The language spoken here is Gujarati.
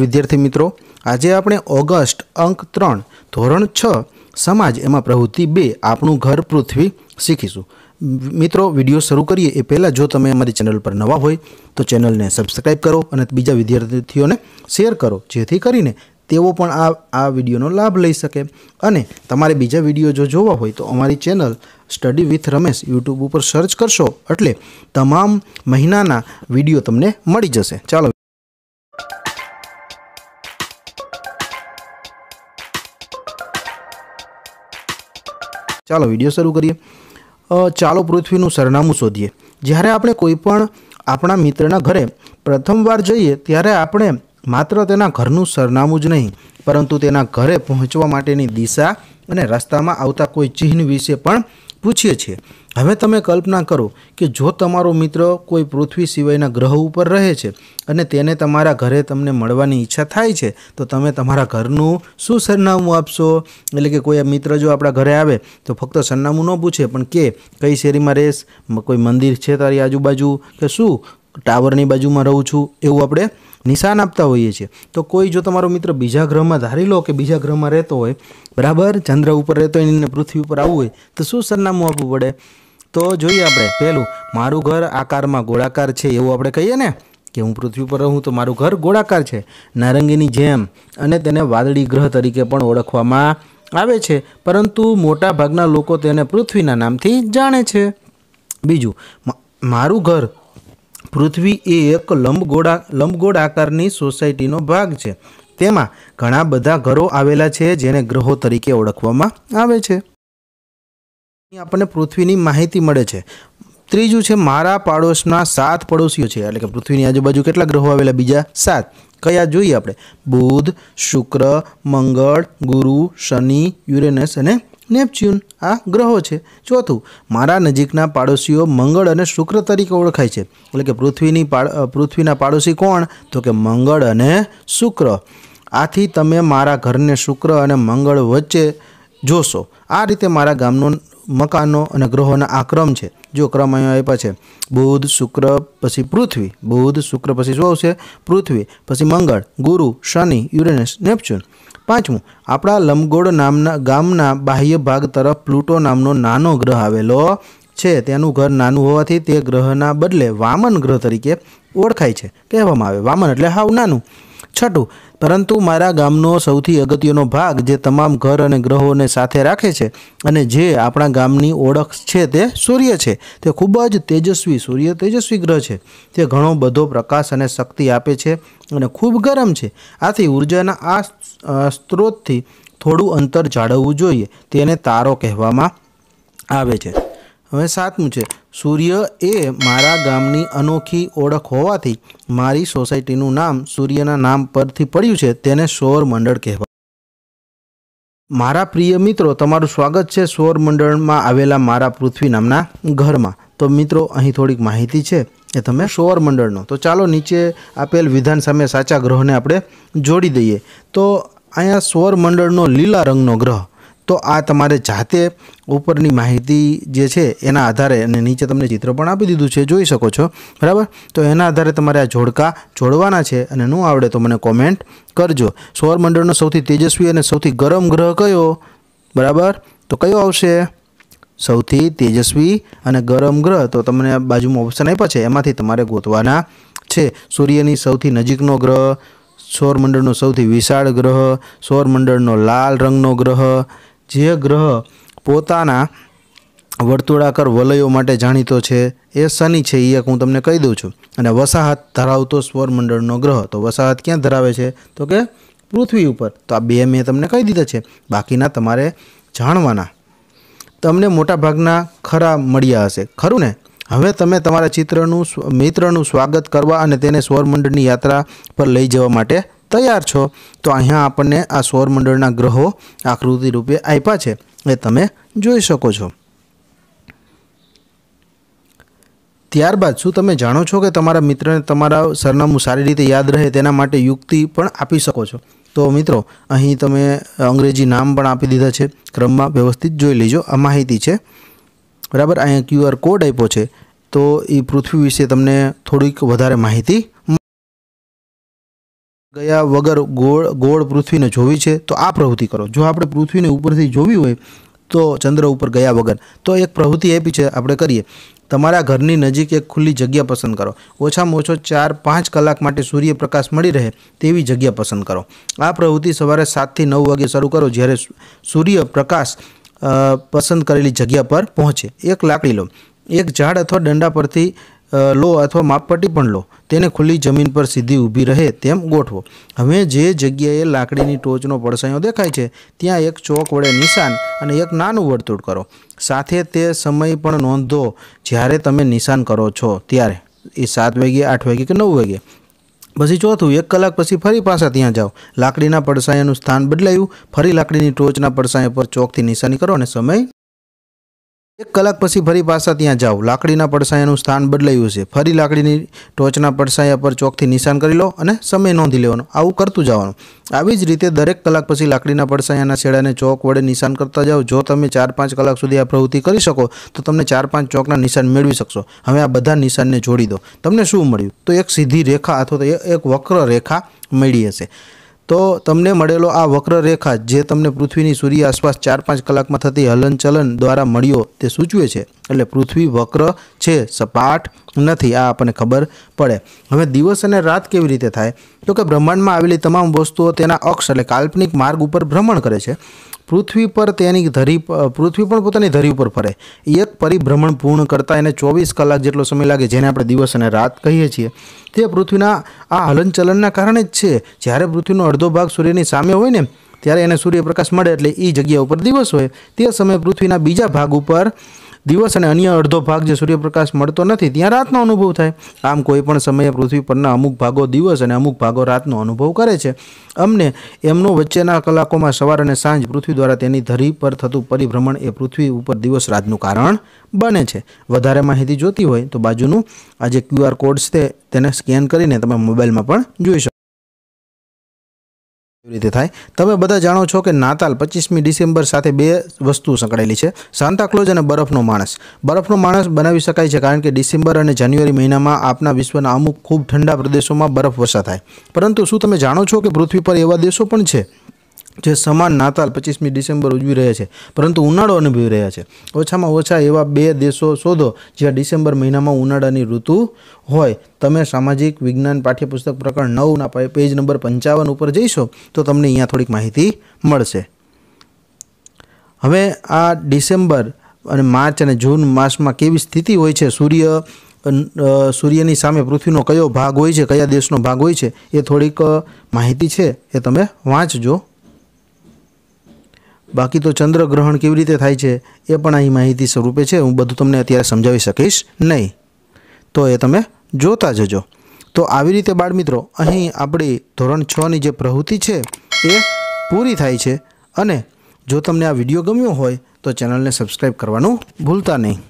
વિદ્યાર્થી મિત્રો આજે આપણે ઓગસ્ટ અંક ત્રણ ધોરણ છ સમાજ એમાં પ્રવૃત્તિ બે આપણું ઘર પૃથ્વી શીખીશું મિત્રો વિડીયો શરૂ કરીએ એ પહેલાં જો તમે અમારી ચેનલ પર નવા હોય તો ચેનલને સબસ્ક્રાઈબ કરો અને બીજા વિદ્યાર્થીઓને શેર કરો જેથી કરીને તેઓ પણ આ આ વિડીયોનો લાભ લઈ શકે અને તમારે બીજા વિડીયો જો જોવા હોય તો અમારી channel study with Ramesh YouTube ઉપર સર્ચ કરશો એટલે તમામ મહિનાના વિડીયો તમને મળી જશે ચાલો ચાલો વિડીયો શરૂ કરીએ ચાલો પૃથ્વીનું સરનામું શોધીએ જ્યારે આપણે કોઈપણ આપણા મિત્રના ઘરે પ્રથમવાર જઈએ ત્યારે આપણે માત્ર તેના ઘરનું સરનામું જ નહીં પરંતુ તેના ઘરે પહોંચવા માટેની દિશા અને રસ્તામાં આવતા કોઈ ચિહ્ન વિશે પણ પૂછીએ છીએ હવે તમે કલ્પના કરો કે જો તમારો મિત્ર કોઈ પૃથ્વી સિવાયના ગ્રહ ઉપર રહે છે અને તેને તમારા ઘરે તમને મળવાની ઈચ્છા થાય છે તો તમે તમારા ઘરનું શું સરનામું આપશો એટલે કે કોઈ મિત્ર જો આપણા ઘરે આવે તો ફક્ત સરનામું ન પૂછે પણ કે કઈ શેરીમાં રહેશ કોઈ મંદિર છે તારી આજુબાજુ કે શું ટાવરની બાજુમાં રહું છું એવું આપણે નિશાન આપતા હોઈએ છીએ તો કોઈ જો તમારો મિત્ર બીજા ગ્રહમાં ધારી લો કે બીજા ગ્રહમાં રહેતો હોય બરાબર ચંદ્ર ઉપર રહેતો હોય એને પૃથ્વી ઉપર આવવું હોય તો શું સરનામું આપવું પડે તો જોઈએ આપણે પહેલું મારું ઘર આકારમાં ગોળાકાર છે એવું આપણે કહીએ ને કે હું પૃથ્વી પર રહું તો મારું ઘર ગોળાકાર છે નારંગીની જેમ અને તેને વાદળી ગ્રહ તરીકે પણ ઓળખવામાં આવે છે પરંતુ મોટા ભાગના લોકો તેને પૃથ્વીના નામથી જાણે છે બીજું મારું ઘર પૃથ્વી એ એક લંબગોળા લંબગોળ આકારની સોસાયટીનો ભાગ છે તેમાં ઘણા બધા ઘરો આવેલા છે જેને ગ્રહો તરીકે ઓળખવામાં આવે છે આપણને પૃથ્વીની માહિતી મળે છે ત્રીજું છે મારા પાડોશના સાત પડોશીઓ છે એટલે કે પૃથ્વીની આજુબાજુ કેટલા ગ્રહો આવેલા બીજા સાત કયા જોઈએ આપણે બુધ શુક્ર મંગળ ગુરુ શનિ યુરેનસ અને નેપચ્યુન આ ગ્રહો છે ચોથું મારા નજીકના પાડોશીઓ મંગળ અને શુક્ર તરીકે ઓળખાય છે એટલે કે પૃથ્વીની પૃથ્વીના પાડોશી કોણ તો કે મંગળ અને શુક્ર આથી તમે મારા ઘરને શુક્ર અને મંગળ વચ્ચે જોશો આ રીતે મારા ગામનું મકાનો અને ગ્રહોના આ ક્રમ છે જો ક્રમ અહીંયા આપ્યા છે બુધ શુક્ર પછી પૃથ્વી બુધ શુક્ર પછી શું આવશે પૃથ્વી પછી મંગળ ગુરુ શનિ યુરેનસ નેપચ્યુન પાંચમું આપણા લંબગોળ નામના ગામના બાહ્ય ભાગ તરફ પ્લુટો નામનો નાનો ગ્રહ આવેલો છે તેનું ઘર નાનું હોવાથી તે ગ્રહના બદલે વામન ગ્રહ તરીકે ઓળખાય છે કહેવામાં આવે વામન એટલે હાવ નાનું છઠ્ઠું પરંતુ મારા ગામનો સૌથી અગત્યનો ભાગ જે તમામ ઘર અને ગ્રહોને સાથે રાખે છે અને જે આપણા ગામની ઓળખ છે તે સૂર્ય છે તે ખૂબ જ તેજસ્વી સૂર્ય તેજસ્વી ગ્રહ છે તે ઘણો બધો પ્રકાશ અને શક્તિ આપે છે અને ખૂબ ગરમ છે આથી ઉર્જાના આ સ્ત્રોતથી થોડું અંતર જાળવવું જોઈએ તેને તારો કહેવામાં આવે છે હવે સાતમું છે સૂર્ય એ મારા ગામની અનોખી ઓળખ હોવાથી મારી સોસાયટીનું નામ સૂર્યના નામ પરથી પડ્યું છે તેને સૌર મંડળ કહેવાય મારા પ્રિય મિત્રો તમારું સ્વાગત છે સૌર મંડળમાં આવેલા મારા પૃથ્વી નામના ઘરમાં તો મિત્રો અહીં થોડીક માહિતી છે એ તમે સૌર મંડળનો તો ચાલો નીચે આપેલ વિધાન સામે સાચા ગ્રહને આપણે જોડી દઈએ તો અહીંયા સૌર મંડળનો લીલા રંગનો ગ્રહ તો આ તમારે જાતે ઉપરની માહિતી જે છે એના આધારે અને નીચે તમને ચિત્ર પણ આપી દીધું છે જોઈ શકો છો બરાબર તો એના આધારે તમારે આ જોડકા જોડવાના છે અને ન આવડે તો મને કોમેન્ટ કરજો સૌરમંડળનો સૌથી તેજસ્વી અને સૌથી ગરમ ગ્રહ કયો બરાબર તો કયો આવશે સૌથી તેજસ્વી અને ગરમ ગ્રહ તો તમને બાજુમાં ઓપ્શન આપ્યા છે એમાંથી તમારે ગોતવાના છે સૂર્યની સૌથી નજીકનો ગ્રહ સૌરમંડળનો સૌથી વિશાળ ગ્રહ સૌરમંડળનો લાલ રંગનો ગ્રહ જે ગ્રહ પોતાના વર્તુળાકાર વલયો માટે જાણીતો છે એ શનિ છે એ એક હું તમને કહી દઉં છું અને વસાહત ધરાવતો સ્વરમંડળનો ગ્રહ તો વસાહત ક્યાં ધરાવે છે તો કે પૃથ્વી ઉપર તો આ બે મેં તમને કહી દીધા છે બાકીના તમારે જાણવાના તમને મોટાભાગના ખરા મળ્યા હશે ખરું ને હવે તમે તમારા ચિત્રનું મિત્રનું સ્વાગત કરવા અને તેને સ્વરમંડળની યાત્રા પર લઈ જવા માટે તૈયાર છો તો અહીંયા આપણને આ સૌરમંડળના ગ્રહો આકૃતિ રૂપે આપ્યા છે એ તમે જોઈ શકો છો ત્યારબાદ શું તમે જાણો છો કે તમારા મિત્રને તમારા સરનામું સારી રીતે યાદ રહે તેના માટે યુક્તિ પણ આપી શકો છો તો મિત્રો અહીં તમે અંગ્રેજી નામ પણ આપી દીધા છે ક્રમમાં વ્યવસ્થિત જોઈ લેજો આ માહિતી છે બરાબર અહીંયા ક્યુઆર કોડ આપ્યો છે તો એ પૃથ્વી વિશે તમને થોડીક વધારે માહિતી ગયા વગર ગોળ ગોળ પૃથ્વીને જોવી છે તો આ પ્રવૃત્તિ કરો જો આપણે પૃથ્વીને ઉપરથી જોવી હોય તો ચંદ્ર ઉપર ગયા વગર તો એક પ્રવૃત્તિ એપી છે આપણે કરીએ તમારા ઘરની નજીક એક ખુલ્લી જગ્યા પસંદ કરો ઓછામાં ઓછો ચાર પાંચ કલાક માટે સૂર્યપ્રકાશ મળી રહે તેવી જગ્યા પસંદ કરો આ પ્રવૃત્તિ સવારે સાતથી નવ વાગે શરૂ કરો જ્યારે સૂર્યપ્રકાશ પસંદ કરેલી જગ્યા પર પહોંચે એક લાકડી લો એક ઝાડ અથવા દંડા પરથી લો અથવા માપપટ્ટી પણ લો તેને ખુલ્લી જમીન પર સીધી ઊભી રહે તેમ ગોઠવો હવે જે જગ્યાએ લાકડીની ટોચનો પડસાયો દેખાય છે ત્યાં એક ચોક વડે નિશાન અને એક નાનું વર્તુળ કરો સાથે તે સમય પણ નોંધો જ્યારે તમે નિશાન કરો છો ત્યારે એ સાત વાગે આઠ વાગે કે નવ વાગે પછી ચોથું એક કલાક પછી ફરી પાછા ત્યાં જાઓ લાકડીના પડસાયાનું સ્થાન બદલાયું ફરી લાકડીની ટોચના પડસાયા પર ચોકથી નિશાની કરો અને સમય એક કલાક પછી ફરી પાછા ત્યાં જાઓ લાકડીના પડસાયાનું સ્થાન બદલાયું છે ફરી લાકડીની ટોચના પડસાયા પર ચોકથી નિશાન કરી લો અને સમય નોંધી લેવાનો આવું કરતું જવાનું આવી જ રીતે દરેક કલાક પછી લાકડીના પડસાયાના છેડાને ચોક વડે નિશાન કરતા જાઓ જો તમે ચાર પાંચ કલાક સુધી આ પ્રવૃત્તિ કરી શકો તો તમને ચાર પાંચ ચોકના નિશાન મેળવી શકશો હવે આ બધા નિશાનને જોડી દો તમને શું મળ્યું તો એક સીધી રેખા અથવા તો એક વક્ર રેખા મળી હશે તો તમને મળેલો આ વક્રરેખા જે તમને પૃથ્વીની સૂર્ય આસપાસ ચાર પાંચ કલાકમાં થતી હલનચલન દ્વારા મળ્યો તે સૂચવે છે એટલે પૃથ્વી વક્ર છે સપાટ નથી આ આપણને ખબર પડે હવે દિવસ અને રાત કેવી રીતે થાય તો કે બ્રહ્માંડમાં આવેલી તમામ વસ્તુઓ તેના અક્ષ એટલે કાલ્પનિક માર્ગ ઉપર ભ્રમણ કરે છે પૃથ્વી પર તેની ધરી પૃથ્વી પણ પોતાની ધરી ઉપર ફરે એક પરિભ્રમણ પૂર્ણ કરતાં એને ચોવીસ કલાક જેટલો સમય લાગે જેને આપણે દિવસ અને રાત કહીએ છીએ તે પૃથ્વીના આ હલનચલનના કારણે જ છે જ્યારે પૃથ્વીનો અડધો ભાગ સૂર્યની સામે હોય ને ત્યારે એને સૂર્યપ્રકાશ મળે એટલે એ જગ્યા ઉપર દિવસ હોય તે સમયે પૃથ્વીના બીજા ભાગ ઉપર દિવસ અને અન્ય અડધો ભાગ જે સૂર્યપ્રકાશ મળતો નથી ત્યાં રાતનો અનુભવ થાય આમ કોઈ પણ સમયે પૃથ્વી પરના અમુક ભાગો દિવસ અને અમુક ભાગો રાતનો અનુભવ કરે છે અમને એમનો વચ્ચેના કલાકોમાં સવાર અને સાંજ પૃથ્વી દ્વારા તેની ધરી પર થતું પરિભ્રમણ એ પૃથ્વી ઉપર દિવસ રાતનું કારણ બને છે વધારે માહિતી જોતી હોય તો બાજુનું આ જે ક્યુઆર કોડ્સ છે તેને સ્કેન કરીને તમે મોબાઈલમાં પણ જોઈ શકો રીતે થાય તમે બધા જાણો છો કે નાતાલ પચીસમી ડિસેમ્બર સાથે બે વસ્તુ સંકળાયેલી છે સાન્તાક્લોઝ અને બરફનો માણસ બરફનો માણસ બનાવી શકાય છે કારણ કે ડિસેમ્બર અને જાન્યુઆરી મહિનામાં આપના વિશ્વના અમુક ખૂબ ઠંડા પ્રદેશોમાં બરફ વર્ષા થાય પરંતુ શું તમે જાણો છો કે પૃથ્વી પર એવા દેશો પણ છે જે સમાન નાતાલ પચીસમી ડિસેમ્બર ઉજવી રહ્યા છે પરંતુ ઉનાળો અનુભવી રહ્યા છે ઓછામાં ઓછા એવા બે દેશો શોધો જ્યાં ડિસેમ્બર મહિનામાં ઉનાળાની ઋતુ હોય તમે સામાજિક વિજ્ઞાન પાઠ્યપુસ્તક પ્રકરણ નવના પેજ નંબર પંચાવન ઉપર જઈશો તો તમને અહીંયા થોડીક માહિતી મળશે હવે આ ડિસેમ્બર અને માર્ચ અને જૂન માસમાં કેવી સ્થિતિ હોય છે સૂર્ય સૂર્યની સામે પૃથ્વીનો કયો ભાગ હોય છે કયા દેશનો ભાગ હોય છે એ થોડીક માહિતી છે એ તમે વાંચજો બાકી તો ચંદ્રગ્રહણ કેવી રીતે થાય છે એ પણ અહીં માહિતી સ્વરૂપે છે હું બધું તમને અત્યારે સમજાવી શકીશ નહીં તો એ તમે જોતા જજો તો આવી રીતે બાળમિત્રો અહીં આપણી ધોરણ છની જે પ્રવૃત્તિ છે એ પૂરી થાય છે અને જો તમને આ વિડીયો ગમ્યો હોય તો ચેનલને સબસ્ક્રાઈબ કરવાનું ભૂલતા નહીં